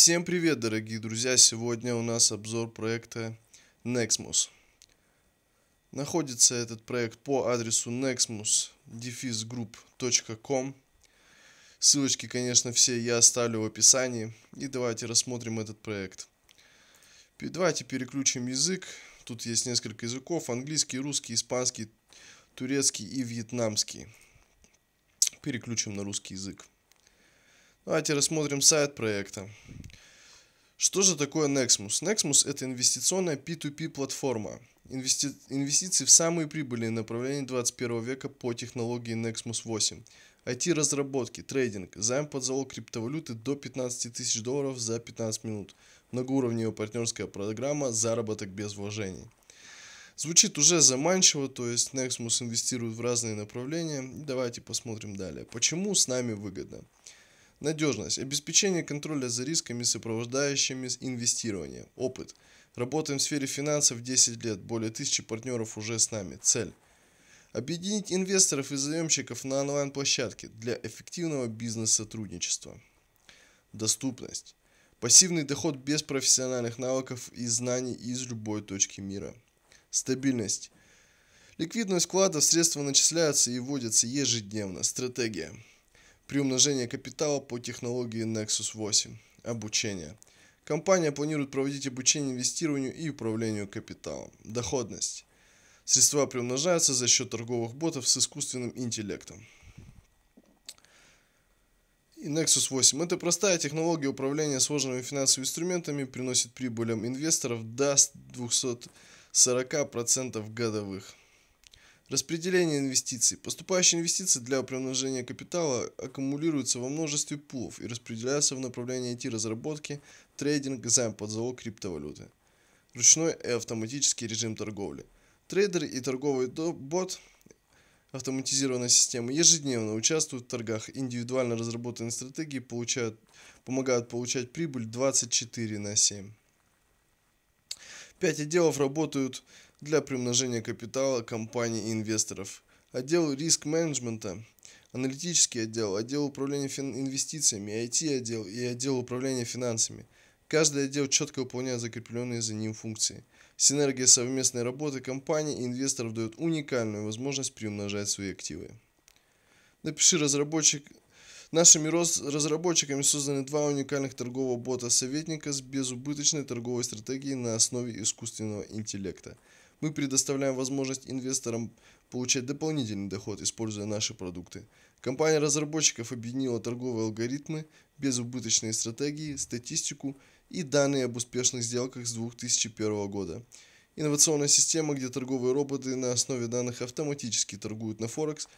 Всем привет, дорогие друзья! Сегодня у нас обзор проекта Nexmus. Находится этот проект по адресу nexmus-group.com. Ссылочки, конечно, все я оставлю в описании. И давайте рассмотрим этот проект. Давайте переключим язык. Тут есть несколько языков. Английский, русский, испанский, турецкий и вьетнамский. Переключим на русский язык. Давайте рассмотрим сайт проекта. Что же такое Nexmus? Nexmus – это инвестиционная P2P-платформа. Инвести... Инвестиции в самые прибыльные направления 21 века по технологии Nexmus 8. IT-разработки, трейдинг, займ под залог криптовалюты до 15 тысяч долларов за 15 минут. Многоуровневая партнерская программа «Заработок без вложений». Звучит уже заманчиво, то есть Nexmus инвестирует в разные направления. Давайте посмотрим далее. Почему с нами выгодно? Надежность. Обеспечение контроля за рисками, сопровождающими инвестирование. Опыт. Работаем в сфере финансов 10 лет. Более тысячи партнеров уже с нами. Цель. Объединить инвесторов и заемщиков на онлайн-площадке для эффективного бизнес-сотрудничества. Доступность. Пассивный доход без профессиональных навыков и знаний из любой точки мира. Стабильность. Ликвидность вкладов средства начисляются и вводятся ежедневно. Стратегия приумножения капитала по технологии Nexus 8. Обучение. Компания планирует проводить обучение инвестированию и управлению капиталом. Доходность. Средства приумножаются за счет торговых ботов с искусственным интеллектом. И Nexus 8. Это простая технология управления сложными финансовыми инструментами, приносит прибылям инвесторов до 240% годовых. Распределение инвестиций. Поступающие инвестиции для примножения капитала аккумулируются во множестве пулов и распределяются в направлении IT-разработки, трейдинг, займ под залог криптовалюты. Ручной и автоматический режим торговли. Трейдеры и торговый бот автоматизированной системы ежедневно участвуют в торгах, индивидуально разработанные стратегии получают, помогают получать прибыль 24 на 7. пять отделов работают для примножения капитала компаний и инвесторов, отдел риск-менеджмента, аналитический отдел, отдел управления инвестициями, IT-отдел и отдел управления финансами. Каждый отдел четко выполняет закрепленные за ним функции. Синергия совместной работы компании и инвесторов дает уникальную возможность приумножать свои активы. Напиши разработчик Нашими разработчиками созданы два уникальных торгового бота-советника с безубыточной торговой стратегией на основе искусственного интеллекта – мы предоставляем возможность инвесторам получать дополнительный доход, используя наши продукты. Компания разработчиков объединила торговые алгоритмы, безубыточные стратегии, статистику и данные об успешных сделках с 2001 года. Инновационная система, где торговые роботы на основе данных автоматически торгуют на Форекс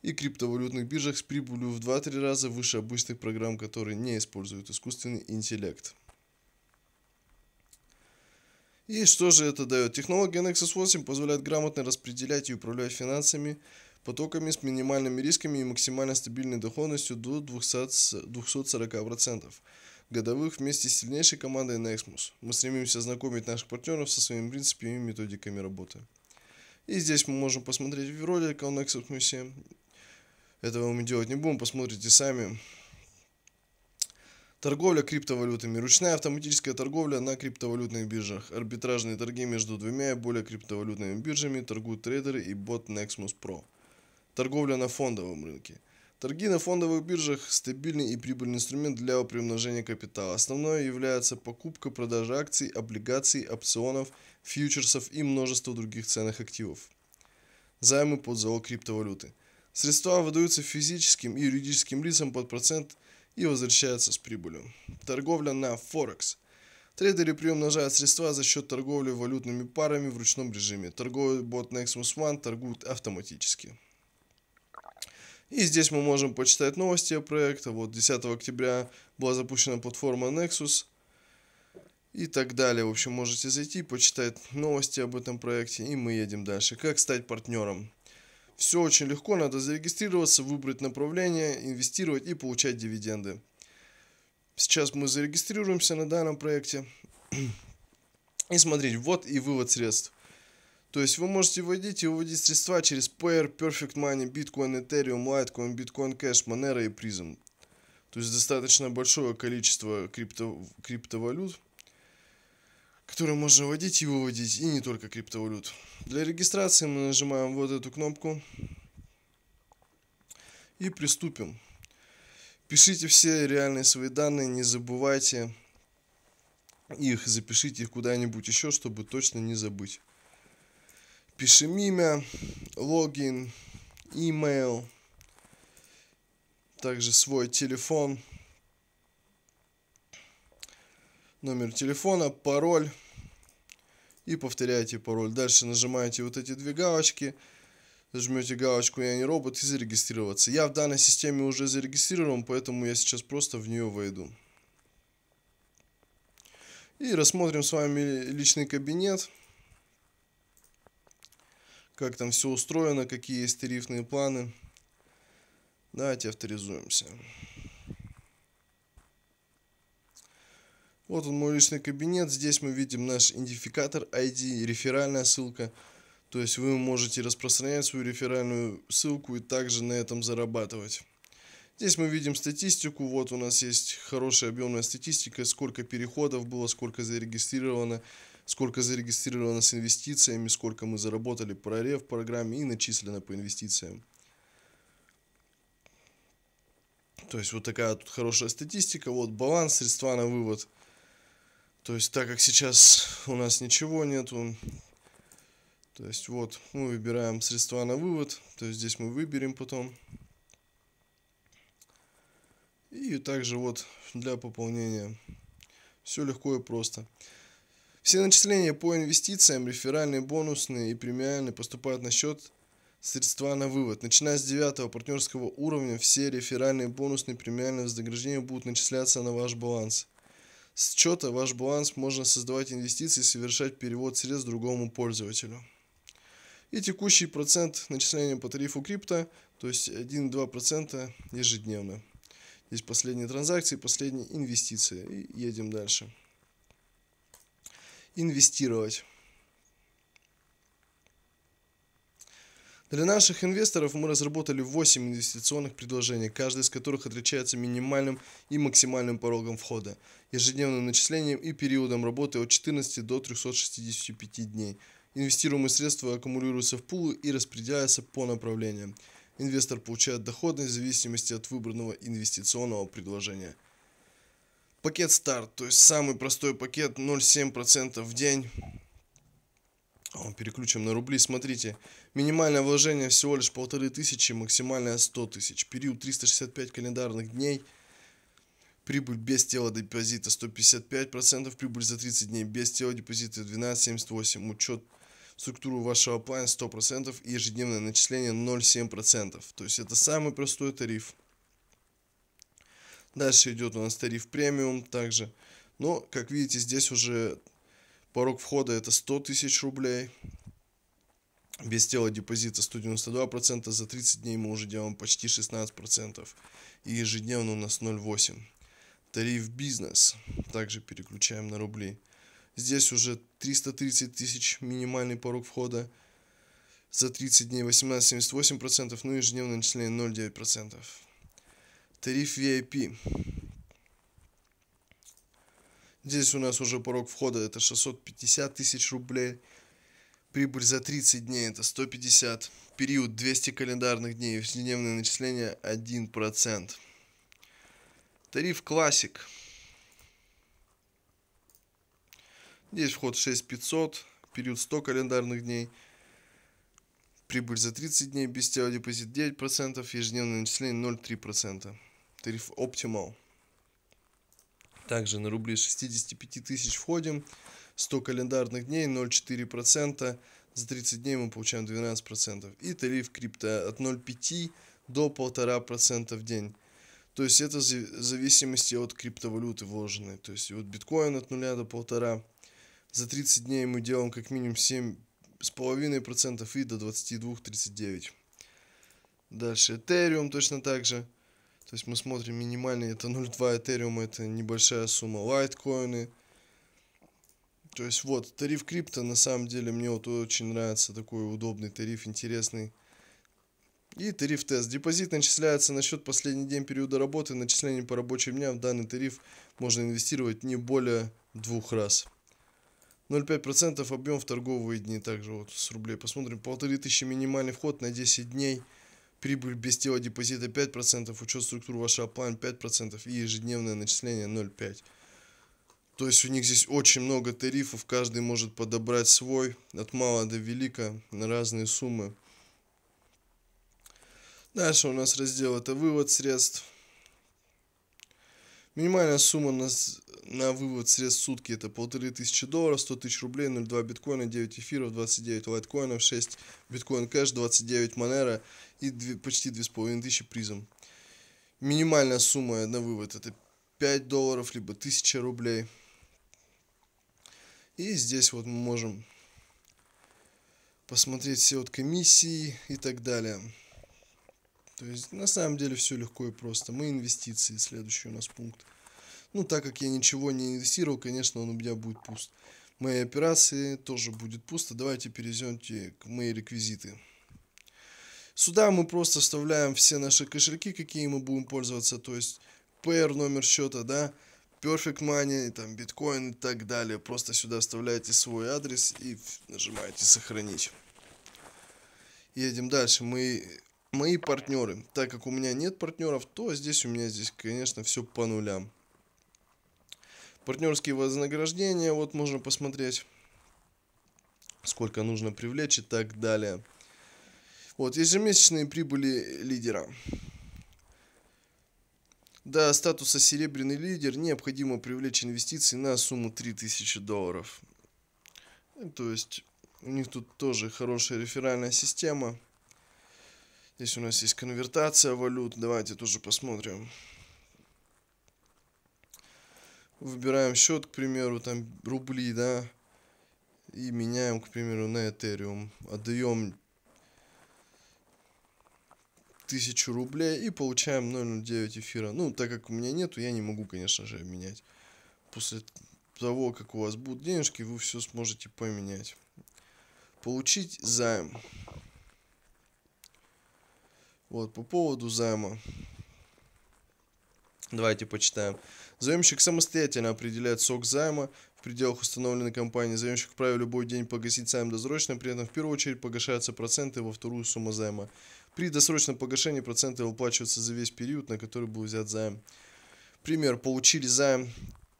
и криптовалютных биржах с прибылью в 2-3 раза выше обычных программ, которые не используют искусственный интеллект. И что же это дает? Технология Nexus 8 позволяет грамотно распределять и управлять финансами, потоками с минимальными рисками и максимально стабильной доходностью до 200, 240% годовых вместе с сильнейшей командой Nexmus. Мы стремимся знакомить наших партнеров со своими принципами и методиками работы. И здесь мы можем посмотреть ролик о Nexus 8. Этого мы делать не будем, посмотрите сами. Торговля криптовалютами. Ручная автоматическая торговля на криптовалютных биржах. Арбитражные торги между двумя и более криптовалютными биржами торгуют трейдеры и бот Nexmus Pro. Торговля на фондовом рынке. Торги на фондовых биржах – стабильный и прибыльный инструмент для примножения капитала. Основное является покупка, продажа акций, облигаций, опционов, фьючерсов и множество других ценных активов. Займы под залог криптовалюты. Средства выдаются физическим и юридическим лицам под процент – и возвращается с прибылью. Торговля на Форекс. Трейдеры приумножают средства за счет торговли валютными парами в ручном режиме. Торговый бот Nexus One торгует автоматически. И здесь мы можем почитать новости о проекте. Вот 10 октября была запущена платформа Nexus и так далее. В общем, можете зайти, почитать новости об этом проекте, и мы едем дальше. Как стать партнером? Все очень легко, надо зарегистрироваться, выбрать направление, инвестировать и получать дивиденды. Сейчас мы зарегистрируемся на данном проекте. И смотрите, вот и вывод средств. То есть вы можете вводить и выводить средства через Payer, Perfect Money, Bitcoin, Ethereum, Litecoin, Bitcoin Cash, Monero и Prism. То есть достаточно большое количество крипто, криптовалют которые можно вводить и выводить, и не только криптовалют. Для регистрации мы нажимаем вот эту кнопку и приступим. Пишите все реальные свои данные, не забывайте их, запишите их куда-нибудь еще, чтобы точно не забыть. Пишем имя, логин, email, также свой телефон – номер телефона, пароль и повторяете пароль. Дальше нажимаете вот эти две галочки, жмете галочку «Я не робот» и зарегистрироваться. Я в данной системе уже зарегистрирован, поэтому я сейчас просто в нее войду. И рассмотрим с вами личный кабинет. Как там все устроено, какие есть тарифные планы. Давайте авторизуемся. Вот он мой личный кабинет. Здесь мы видим наш идентификатор ID, реферальная ссылка. То есть вы можете распространять свою реферальную ссылку и также на этом зарабатывать. Здесь мы видим статистику. Вот у нас есть хорошая объемная статистика, сколько переходов было, сколько зарегистрировано, сколько зарегистрировано с инвестициями, сколько мы заработали по РФ программе и начислено по инвестициям. То есть вот такая тут хорошая статистика. Вот баланс, средства на вывод – то есть, так как сейчас у нас ничего нету, то есть, вот, мы выбираем средства на вывод, то есть, здесь мы выберем потом. И также вот для пополнения. Все легко и просто. Все начисления по инвестициям, реферальные, бонусные и премиальные поступают на счет средства на вывод. Начиная с 9 партнерского уровня, все реферальные, бонусные, и премиальные вознаграждения будут начисляться на ваш баланс. С счета ваш баланс можно создавать инвестиции и совершать перевод средств другому пользователю. И текущий процент начисления по тарифу крипто, то есть 1,2% ежедневно. Здесь последние транзакции, последние инвестиции. И едем дальше. Инвестировать. Для наших инвесторов мы разработали 8 инвестиционных предложений, каждый из которых отличается минимальным и максимальным порогом входа, ежедневным начислением и периодом работы от 14 до 365 дней. Инвестируемые средства аккумулируются в пулы и распределяются по направлениям. Инвестор получает доходность в зависимости от выбранного инвестиционного предложения. Пакет старт, то есть самый простой пакет 0,7% в день а Переключим на рубли, смотрите, минимальное вложение всего лишь полторы тысячи, максимальное 100 тысяч, период 365 календарных дней, прибыль без тела депозита 155%, прибыль за 30 дней без тела депозита 12,78, учет структуру вашего плана 100% и ежедневное начисление 0,7%, то есть это самый простой тариф. Дальше идет у нас тариф премиум также, но как видите здесь уже Порог входа это 100 тысяч рублей. Без тела депозита 192%, за 30 дней мы уже делаем почти 16%. И ежедневно у нас 0,8. Тариф бизнес. Также переключаем на рубли. Здесь уже 330 тысяч минимальный порог входа. За 30 дней 18,78%, ну и ежедневное начисление 0,9%. Тариф VIP. Здесь у нас уже порог входа это 650 тысяч рублей. Прибыль за 30 дней это 150. Период 200 календарных дней. Ежедневное начисление 1%. Тариф классик. Здесь вход 6500. Период 100 календарных дней. Прибыль за 30 дней без тела депозит 9%. Ежедневное начисление 0,3%. Тариф оптимал. Также на рубли 65 тысяч входим. 100 календарных дней, 0,4%. За 30 дней мы получаем 12%. И тариф крипто от 0,5 до 1,5% в день. То есть это в зависимости от криптовалюты вложенной. То есть вот биткоин от 0 до 1,5. За 30 дней мы делаем как минимум с половиной процентов и до 22,39%. Дальше Ethereum точно так же. То есть мы смотрим минимальный, это 0.2 Ethereum, это небольшая сумма. Лайткоины. То есть вот, тариф крипто на самом деле мне вот очень нравится. Такой удобный тариф, интересный. И тариф тест. Депозит начисляется на счет последний день периода работы. Начисление по рабочим дням в данный тариф можно инвестировать не более двух раз. 0,5% объем в торговые дни также вот с рублей. Посмотрим, 1500 минимальный вход на 10 дней – Прибыль без тела депозита 5%, учет структур вашего плана 5% и ежедневное начисление 0,5%. То есть у них здесь очень много тарифов, каждый может подобрать свой, от мала до велика, на разные суммы. Дальше у нас раздел это вывод средств. Минимальная сумма на, на вывод средств в сутки это 1500 долларов, 100 тысяч рублей, 0,2 биткоина, 9 эфиров, 29 лайткоинов, 6 биткоин кэш, 29 манера и 2, почти 2500 призом Минимальная сумма на вывод это 5 долларов, либо 1000 рублей. И здесь вот мы можем посмотреть все вот комиссии и так далее. То есть на самом деле все легко и просто. Мы инвестиции, следующий у нас пункт. Ну, так как я ничего не инвестировал, конечно, он у меня будет пуст. Мои операции тоже будет пусто. Давайте перейдемте к мои реквизиты. Сюда мы просто вставляем все наши кошельки, какие мы будем пользоваться. То есть PR номер счета, да, Perfect Money, там биткоин и так далее. Просто сюда вставляете свой адрес и нажимаете сохранить. Едем дальше. Мы мои партнеры. Так как у меня нет партнеров, то здесь у меня здесь, конечно, все по нулям. Партнерские вознаграждения, вот можно посмотреть, сколько нужно привлечь и так далее. Вот, ежемесячные прибыли лидера. До статуса серебряный лидер необходимо привлечь инвестиции на сумму 3000 долларов. То есть у них тут тоже хорошая реферальная система. Здесь у нас есть конвертация валют. Давайте тоже посмотрим. Выбираем счет, к примеру, там рубли, да. И меняем, к примеру, на Ethereum. Отдаем 1000 рублей и получаем 0,09 эфира. Ну, так как у меня нету, я не могу, конечно же, обменять. После того, как у вас будут денежки, вы все сможете поменять. Получить займ. Вот, по поводу займа. Давайте почитаем. Заемщик самостоятельно определяет срок займа в пределах установленной компании. Заемщик вправе любой день погасить займ досрочно, при этом в первую очередь погашаются проценты, во вторую сумма займа. При досрочном погашении проценты выплачиваются за весь период, на который был взят займ. Пример. Получили займ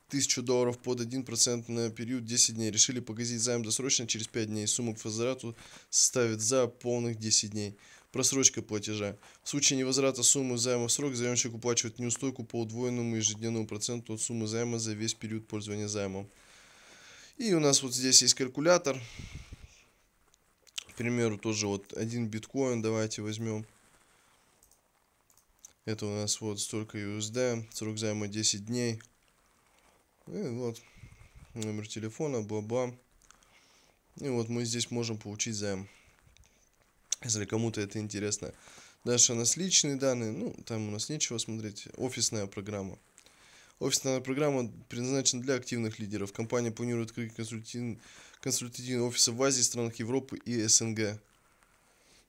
1000 долларов под 1% на период 10 дней. Решили погасить займ досрочно через 5 дней. Сумма к возврату составит за полных 10 дней. Просрочка платежа. В случае невозврата суммы займа в срок заемщик уплачивает неустойку по удвоенному ежедневному проценту от суммы займа за весь период пользования займом. И у нас вот здесь есть калькулятор. К примеру, тоже вот один биткоин давайте возьмем. Это у нас вот столько USD, срок займа 10 дней. И вот номер телефона, бла-бла. И вот мы здесь можем получить займ если кому-то это интересно. Дальше у нас личные данные, ну, там у нас нечего смотреть. Офисная программа. Офисная программа предназначена для активных лидеров. Компания планирует открыть консультативные, консультативные офисы в Азии, странах Европы и СНГ.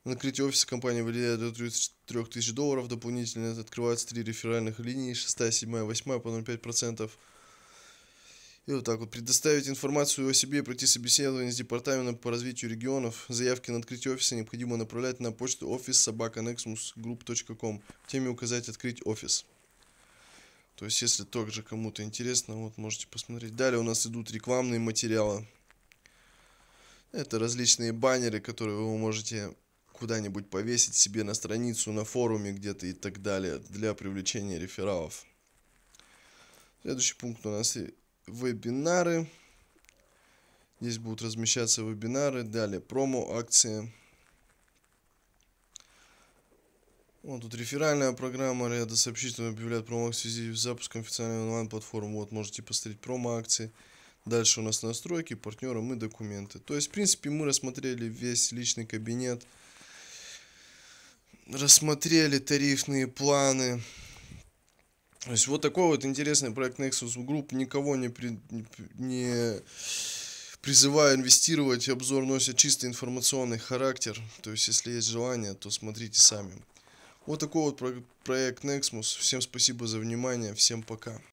Накрытие офиса компании выделяет до 3 тысяч долларов. Дополнительно открываются три реферальных линии, 6, 7, 8 по 0,5%. И вот так вот. Предоставить информацию о себе и пройти собеседование с департаментом по развитию регионов. Заявки на открытие офиса необходимо направлять на почту офис собаканексмусгрупп.ком. В теме указать «Открыть офис». То есть, если также кому-то интересно, вот можете посмотреть. Далее у нас идут рекламные материалы. Это различные баннеры, которые вы можете куда-нибудь повесить себе на страницу, на форуме где-то и так далее для привлечения рефералов. Следующий пункт у нас вебинары. Здесь будут размещаться вебинары. Далее промо-акции. Вот тут реферальная программа ряда сообщительно объявляет промо-акции в связи с запуском официальной онлайн-платформы. Вот, можете посмотреть промо-акции. Дальше у нас настройки, партнеры, мы документы. То есть, в принципе, мы рассмотрели весь личный кабинет. Рассмотрели тарифные планы. То есть вот такой вот интересный проект Nexus Group. Никого не, при, не призываю инвестировать. Обзор носит чисто информационный характер. То есть если есть желание, то смотрите сами. Вот такой вот проект Nexus. Всем спасибо за внимание. Всем пока.